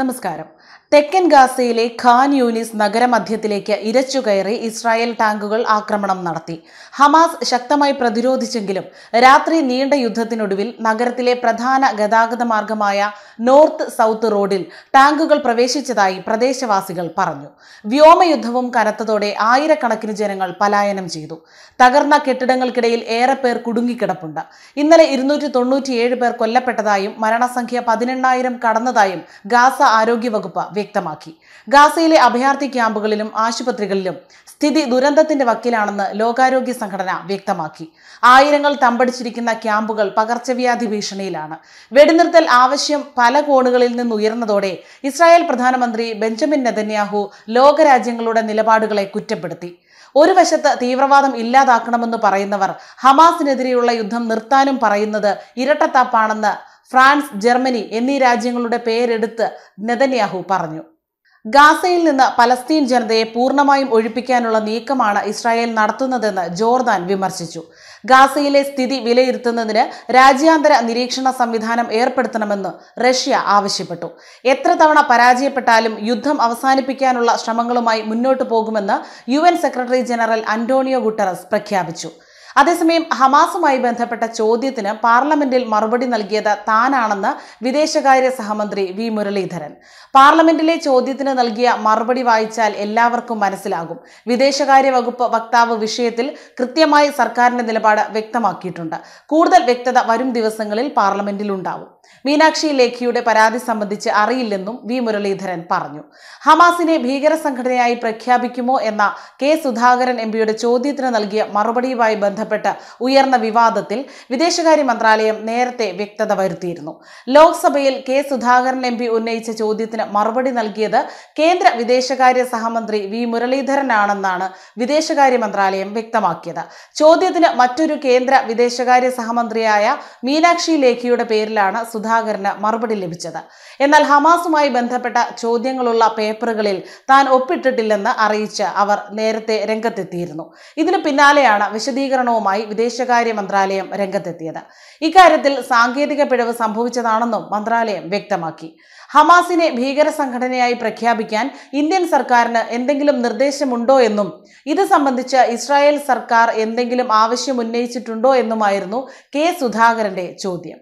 നമസ്കാരം തെക്കൻ ഗാസയിലെ ഖാൻ യൂനിസ് നഗരമധ്യത്തിലേക്ക് ഇരച്ചുകയറി ഇസ്രായേൽ ടാങ്കുകൾ ആക്രമണം നടത്തി ഹമാസ് ശക്തമായി പ്രതിരോധിച്ചെങ്കിലും രാത്രി നീണ്ട യുദ്ധത്തിനൊടുവിൽ നഗരത്തിലെ പ്രധാന ഗതാഗത മാർഗമായ നോർത്ത് സൗത്ത് റോഡിൽ ടാങ്കുകൾ പ്രവേശിച്ചതായി പ്രദേശവാസികൾ പറഞ്ഞു വ്യോമയുദ്ധവും കനത്തതോടെ ആയിരക്കണക്കിന് ജനങ്ങൾ പലായനം ചെയ്തു തകർന്ന കെട്ടിടങ്ങൾക്കിടയിൽ ഏറെ പേർ കുടുങ്ങിക്കിടപ്പുണ്ട് ഇന്നലെ ഇരുന്നൂറ്റി പേർ കൊല്ലപ്പെട്ടതായും മരണസംഖ്യ പതിനെണ്ണായിരം കടന്നതായും ഗാസ ആരോഗ്യവകുപ്പ് വ്യക്തമാക്കി ഗാസയിലെ അഭയാർത്ഥി ക്യാമ്പുകളിലും ആശുപത്രികളിലും സ്ഥിതി ദുരന്തത്തിന്റെ വക്കിലാണെന്ന് ലോകാരോഗ്യ സംഘടന വ്യക്തമാക്കി ആയിരങ്ങൾ തമ്പടിച്ചിരിക്കുന്ന ക്യാമ്പുകൾ പകർച്ചവ്യാധി ഭീഷണിയിലാണ് വെടിനിർത്തൽ ആവശ്യം പല കോണുകളിൽ നിന്ന് ഉയർന്നതോടെ ഇസ്രായേൽ പ്രധാനമന്ത്രി ബെഞ്ചമിൻ നെതന്യാഹു ലോകരാജ്യങ്ങളുടെ നിലപാടുകളെ കുറ്റപ്പെടുത്തി ഒരു വശത്ത് തീവ്രവാദം ഇല്ലാതാക്കണമെന്ന് പറയുന്നവർ ഹമാസിനെതിരെയുള്ള യുദ്ധം നിർത്താനും പറയുന്നത് ഇരട്ടത്താപ്പാണെന്ന് ഫ്രാൻസ് ജർമ്മനി എന്നീ രാജ്യങ്ങളുടെ പേരെടുത്ത് നെതന്യാഹു പറഞ്ഞു ഗാസയിൽ നിന്ന് പലസ്തീൻ ജനതയെ പൂർണ്ണമായും ഒഴിപ്പിക്കാനുള്ള നീക്കമാണ് ഇസ്രായേൽ നടത്തുന്നതെന്ന് ജോർദാൻ വിമർശിച്ചു ഗാസയിലെ സ്ഥിതി വിലയിരുത്തുന്നതിന് രാജ്യാന്തര നിരീക്ഷണ സംവിധാനം ഏർപ്പെടുത്തണമെന്ന് റഷ്യ ആവശ്യപ്പെട്ടു എത്ര തവണ പരാജയപ്പെട്ടാലും യുദ്ധം അവസാനിപ്പിക്കാനുള്ള ശ്രമങ്ങളുമായി മുന്നോട്ടു പോകുമെന്ന് U secretary general Antonio Guterres പ്രഖ്യാപിച്ചു അതേസമയം ഹമാസുമായി ബന്ധപ്പെട്ട ചോദ്യത്തിന് പാർലമെന്റിൽ മറുപടി നൽകിയത് താനാണെന്ന് വിദേശകാര്യ സഹമന്ത്രി വി മുരളീധരൻ പാർലമെന്റിലെ ചോദ്യത്തിന് നൽകിയ മറുപടി വായിച്ചാൽ എല്ലാവർക്കും മനസ്സിലാകും വിദേശകാര്യ വകുപ്പ് വക്താവ് വിഷയത്തിൽ കൃത്യമായി സർക്കാരിന്റെ നിലപാട് വ്യക്തമാക്കിയിട്ടുണ്ട് കൂടുതൽ വ്യക്തത വരും ദിവസങ്ങളിൽ പാർലമെന്റിൽ ഉണ്ടാവും മീനാക്ഷി ലേഖിയുടെ പരാതി സംബന്ധിച്ച് അറിയില്ലെന്നും വി മുരളീധരൻ പറഞ്ഞു ഹമാസിനെ ഭീകര സംഘടനയായി പ്രഖ്യാപിക്കുമോ എന്ന കെ സുധാകരൻ എംപിയുടെ ചോദ്യത്തിന് നൽകിയ മറുപടിയുമായി ബന്ധപ്പെട്ട് ബന്ധപ്പെട്ട് ഉയർന്ന വിവാദത്തിൽ വിദേശകാര്യ മന്ത്രാലയം നേരത്തെ വ്യക്തത വരുത്തിയിരുന്നു ലോക്സഭയിൽ കെ സുധാകരൻ എം പി ഉന്നയിച്ച ചോദ്യത്തിന് മറുപടി നൽകിയത് കേന്ദ്ര വിദേശകാര്യ സഹമന്ത്രി വി മുരളീധരനാണെന്നാണ് വിദേശകാര്യ മന്ത്രാലയം വ്യക്തമാക്കിയത് ചോദ്യത്തിന് മറ്റൊരു കേന്ദ്ര വിദേശകാര്യ സഹമന്ത്രിയായ മീനാക്ഷി ലേഖിയുടെ പേരിലാണ് സുധാകരന് മറുപടി ലഭിച്ചത് എന്നാൽ ഹമാസുമായി ബന്ധപ്പെട്ട ചോദ്യങ്ങളുള്ള പേപ്പറുകളിൽ താൻ ഒപ്പിട്ടിട്ടില്ലെന്ന് അറിയിച്ച് അവർ നേരത്തെ രംഗത്തെത്തിയിരുന്നു ഇതിനു പിന്നാലെയാണ് വിശദീകരണം വിശദീകരണവുമായി വിദേശകാര്യ മന്ത്രാലയം രംഗത്തെത്തിയത് ഇക്കാര്യത്തിൽ സാങ്കേതിക പിഴവ് സംഭവിച്ചതാണെന്നും മന്ത്രാലയം വ്യക്തമാക്കി ഹമാസിനെ ഭീകര സംഘടനയായി പ്രഖ്യാപിക്കാൻ ഇന്ത്യൻ സർക്കാരിന് എന്തെങ്കിലും നിർദ്ദേശമുണ്ടോ എന്നും ഇത് സംബന്ധിച്ച് ഇസ്രായേൽ സർക്കാർ എന്തെങ്കിലും ആവശ്യം ഉന്നയിച്ചിട്ടുണ്ടോ എന്നുമായിരുന്നു കെ സുധാകരന്റെ ചോദ്യം